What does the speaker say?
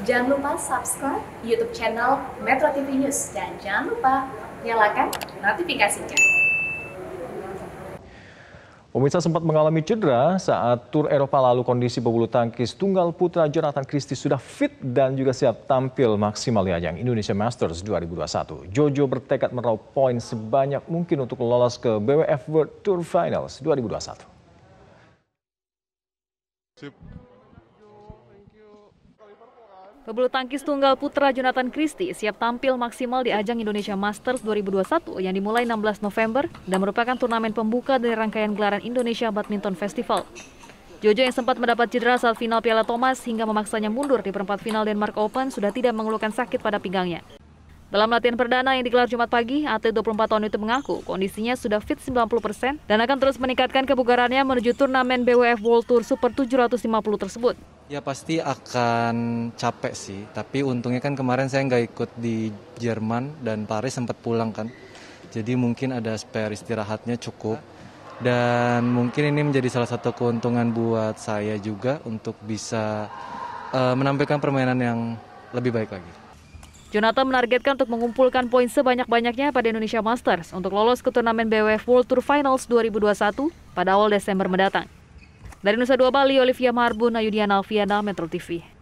Jangan lupa subscribe YouTube channel Metro TV News dan jangan lupa nyalakan notifikasinya. Pemirsa sempat mengalami cedera saat tur Eropa lalu kondisi pebulu tangkis tunggal putra Jonathan Christie sudah fit dan juga siap tampil maksimal di ajang Indonesia Masters 2021. Jojo bertekad meraup poin sebanyak mungkin untuk lolos ke BWF World Tour Finals 2021. Pebulu tangkis tunggal putra Jonathan Christie siap tampil maksimal di ajang Indonesia Masters 2021 yang dimulai 16 November dan merupakan turnamen pembuka dari rangkaian gelaran Indonesia Badminton Festival. Jojo yang sempat mendapat cedera saat final Piala Thomas hingga memaksanya mundur di perempat final Denmark Open sudah tidak mengeluhkan sakit pada pinggangnya. Dalam latihan perdana yang digelar Jumat pagi, atlet 24 tahun itu mengaku kondisinya sudah fit 90% dan akan terus meningkatkan kebugarannya menuju turnamen BWF World Tour Super 750 tersebut. Ya pasti akan capek sih, tapi untungnya kan kemarin saya nggak ikut di Jerman dan Paris sempat pulang kan. Jadi mungkin ada spare istirahatnya cukup. Dan mungkin ini menjadi salah satu keuntungan buat saya juga untuk bisa uh, menampilkan permainan yang lebih baik lagi. Jonathan menargetkan untuk mengumpulkan poin sebanyak-banyaknya pada Indonesia Masters untuk lolos ke turnamen BWF World Tour Finals 2021 pada awal Desember mendatang. Dari Nusa Dua Bali, Olivia Marbun, Ayudiana Alfiana, Metro TV.